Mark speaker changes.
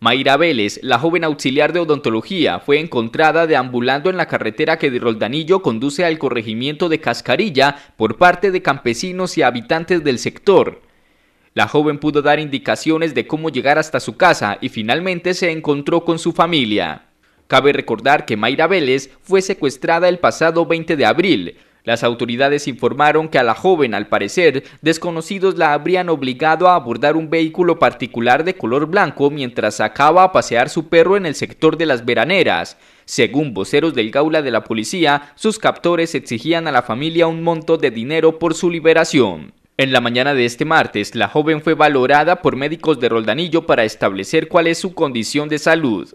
Speaker 1: Mayra Vélez, la joven auxiliar de odontología, fue encontrada deambulando en la carretera que de Roldanillo conduce al corregimiento de Cascarilla por parte de campesinos y habitantes del sector. La joven pudo dar indicaciones de cómo llegar hasta su casa y finalmente se encontró con su familia. Cabe recordar que Mayra Vélez fue secuestrada el pasado 20 de abril, las autoridades informaron que a la joven, al parecer, desconocidos la habrían obligado a abordar un vehículo particular de color blanco mientras sacaba a pasear su perro en el sector de las veraneras. Según voceros del gaula de la policía, sus captores exigían a la familia un monto de dinero por su liberación. En la mañana de este martes, la joven fue valorada por médicos de Roldanillo para establecer cuál es su condición de salud.